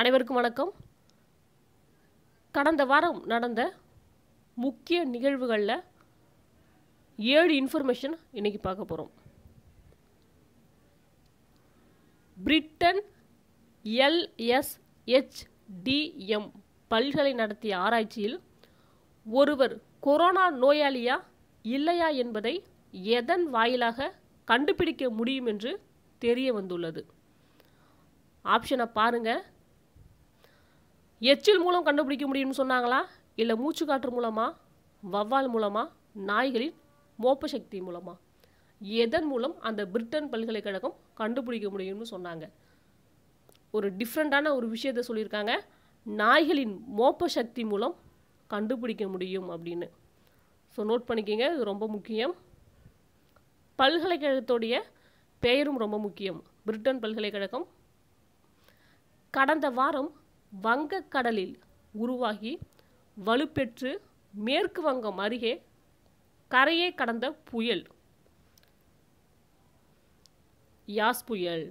அனைவருக்கும் வணக்கம் கடந்த வாரம் நடந்த முக்கிய நிகழ்வுகளில் ஏழு இன்ஃபர்மேஷன் இன்னைக்கு பார்க்க போகிறோம் பிரிட்டன் எல்எஸ்ஹெச்டிஎம் பல்கலை நடத்திய ஆராய்ச்சியில் ஒருவர் கொரோனா நோயாளியா இல்லையா என்பதை எதன் வாயிலாக கண்டுபிடிக்க முடியும் என்று தெரிய வந்துள்ளது ஆப்ஷனை பாருங்கள் எச்சில் மூலம் கண்டுபிடிக்க முடியும்னு சொன்னாங்களா இல்லை மூச்சு காற்று மூலமா வவ்வால் மூலமா நாய்களின் மோப்ப சக்தி மூலமா எதன் மூலம் அந்த பிரிட்டன் பல்கலைக்கழகம் கண்டுபிடிக்க முடியும்னு சொன்னாங்க ஒரு டிஃப்ரெண்ட்டான ஒரு விஷயத்த சொல்லியிருக்காங்க நாய்களின் மோப்ப சக்தி மூலம் கண்டுபிடிக்க முடியும் அப்படின்னு ஸோ நோட் பண்ணிக்கிங்க இது ரொம்ப முக்கியம் பல்கலைக்கழகத்துடைய பெயரும் ரொம்ப முக்கியம் பிரிட்டன் பல்கலைக்கழகம் கடந்த வாரம் வங்கக்கடலில் உருவாகி வலுப்பெற்று மேற்கு வங்கம் அருகே கரையை கடந்த புயல் யாஸ் புயல்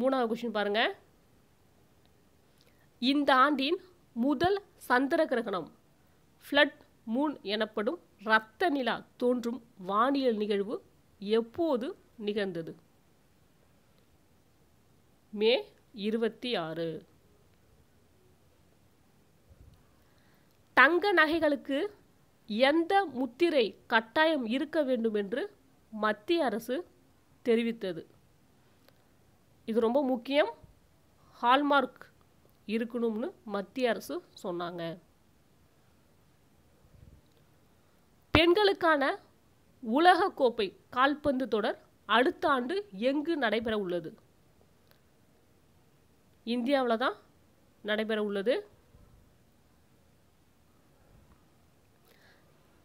மூணாவது கொஷின் பாருங்க இந்த ஆண்டின் முதல் சந்திர கிரகணம் ஃப்ளட் மூன் எனப்படும் இரத்த நிலா தோன்றும் வானியல் நிகழ்வு எப்போது நிகழ்ந்தது மே இருபத்தி ஆறு தங்க நகைகளுக்கு எந்த முத்திரை கட்டாயம் இருக்க வேண்டும் என்று மத்திய அரசு தெரிவித்தது இது ரொம்ப முக்கியம் ஹால்மார்க் இருக்கணும்னு மத்திய அரசு சொன்னாங்க பெண்களுக்கான உலகக்கோப்பை கோப்பை கால்பந்து தொடர் அடுத்த ஆண்டு எங்கு நடைபெற உள்ளது இந்தியாவில் தான் நடைபெற உள்ளது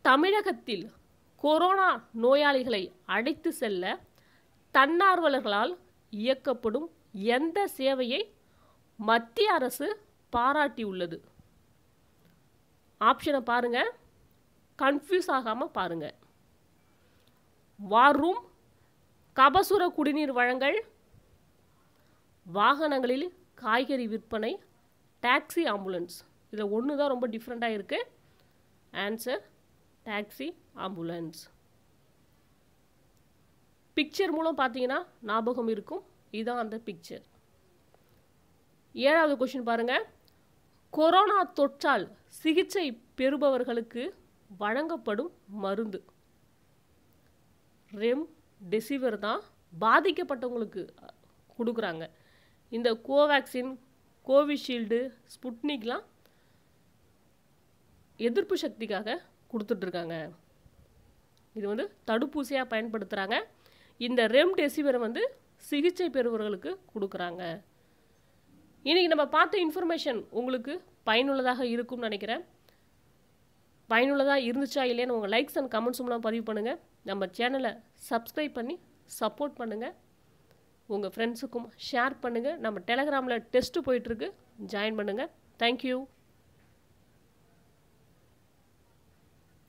தமிழகத்தில் கொரோனா நோயாளிகளை அழைத்து செல்ல தன்னார்வலர்களால் இயக்கப்படும் எந்த சேவையை மத்திய அரசு பாராட்டியுள்ளது ஆப்ஷனை பாருங்கள் கன்ஃபியூஸ் ஆகாமல் பாருங்கள் வார் ரூம் கபசுர குடிநீர் வழங்கல் வாகனங்களில் காய்கறி விற்பனை டாக்ஸி ஆம்புலன்ஸ் இதில் ஒன்று தான் ரொம்ப டிஃப்ரெண்ட்டாக இருக்குது ஆன்சர் டாக்ஸி ஆம்புலன்ஸ் பிக்சர் மூலம் பார்த்தீங்கன்னா ஞாபகம் இருக்கும் இதுதான் அந்த பிக்சர் ஏழாவது கொஷின் பாருங்கள் கொரோனா தொற்றால் சிகிச்சை பெறுபவர்களுக்கு வழங்கப்படும் மருந்து ரெம் டெசிவர் தான் பாதிக்கப்பட்டவங்களுக்கு கொடுக்குறாங்க இந்த கோவேக்சின் கோவிஷீல்டு ஸ்புட்னிக்லாம் எதிர்ப்பு சக்திக்காக கொடுத்துட்ருக்காங்க இது வந்து தடுப்பூசியாக பயன்படுத்துகிறாங்க இந்த ரெம்டெசிவிரை வந்து சிகிச்சை பெறுபவர்களுக்கு கொடுக்குறாங்க இன்றைக்கி நம்ம பார்த்த இன்ஃபர்மேஷன் உங்களுக்கு பயனுள்ளதாக இருக்கும்னு நினைக்கிறேன் பயனுள்ளதாக இருந்துச்சா இல்லையான்னு உங்கள் லைக்ஸ் அண்ட் கமெண்ட்ஸ் மூலம் பதிவு பண்ணுங்கள் நம்ம சேனலை சப்ஸ்கிரைப் பண்ணி சப்போர்ட் பண்ணுங்கள் உங்கள் ஃப்ரெண்ட்ஸுக்கும் ஷேர் பண்ணுங்கள் நம்ம டெலகிராமில் டெஸ்ட்டு போயிட்டுருக்கு ஜாயின் பண்ணுங்கள் தேங்க்யூ